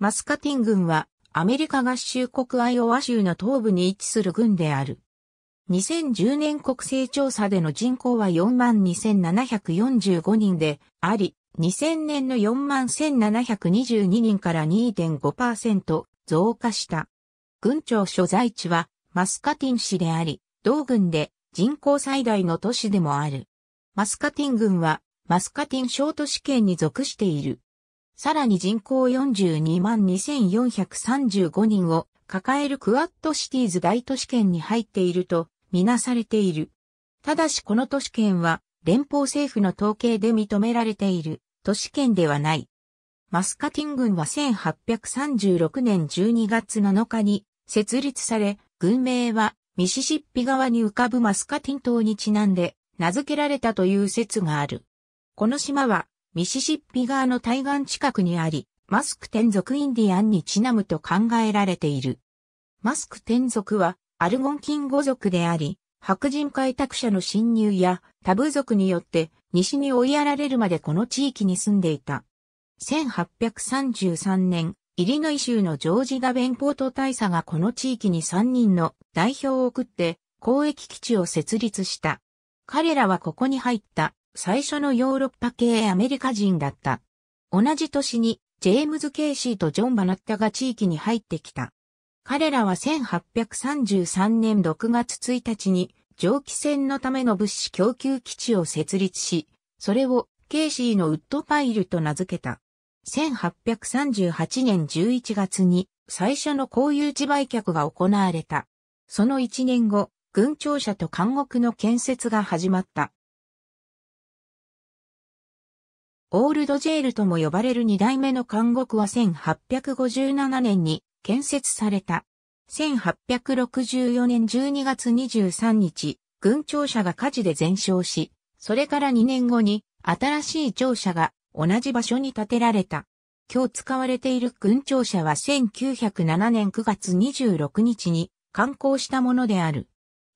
マスカティン軍はアメリカ合衆国アイオワ州の東部に位置する軍である。2010年国勢調査での人口は42,745人であり、2000年の41,722人から2.5%増加した。軍庁所在地はマスカティン市であり、同軍で人口最大の都市でもある。マスカティン軍はマスカティン小都市圏に属している。さらに人口42万2435人を抱えるクワッドシティーズ大都市圏に入っているとみなされている。ただしこの都市圏は連邦政府の統計で認められている都市圏ではない。マスカティン郡は1836年12月7日に設立され、郡名はミシシッピ川に浮かぶマスカティン島にちなんで名付けられたという説がある。この島はミシシッピ川の対岸近くにあり、マスク天族インディアンにちなむと考えられている。マスク天族はアルゴンキン語族であり、白人開拓者の侵入やタブー族によって西に追いやられるまでこの地域に住んでいた。1833年、イリノイ州のジョージダベンポート大佐がこの地域に3人の代表を送って交易基地を設立した。彼らはここに入った最初のヨーロッパ系アメリカ人だった。同じ年にジェームズ・ケイシーとジョン・バナッタが地域に入ってきた。彼らは1833年6月1日に蒸気船のための物資供給基地を設立し、それをケイシーのウッドパイルと名付けた。1838年11月に最初の公有地売却が行われた。その1年後、軍庁舎と監獄の建設が始まった。オールドジェールとも呼ばれる二代目の監獄は1857年に建設された。1864年12月23日、軍庁舎が火事で全焼し、それから2年後に新しい庁舎が同じ場所に建てられた。今日使われている軍庁舎は1907年9月26日に刊行したものである。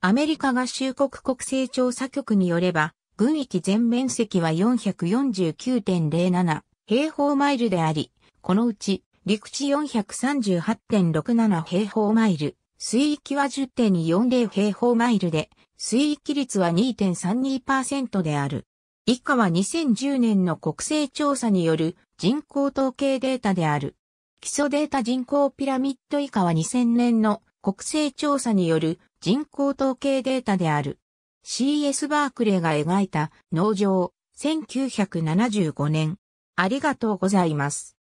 アメリカ合衆国国勢調査局によれば、群域全面積は449.07平方マイルであり、このうち陸地438.67平方マイル、水域は10.40平方マイルで、水域率は2.32%である。以下は2010年の国勢調査による人口統計データである。基礎データ人口ピラミッド以下は2000年の国勢調査による人口統計データである。C.S. バークレーが描いた農場1975年。ありがとうございます。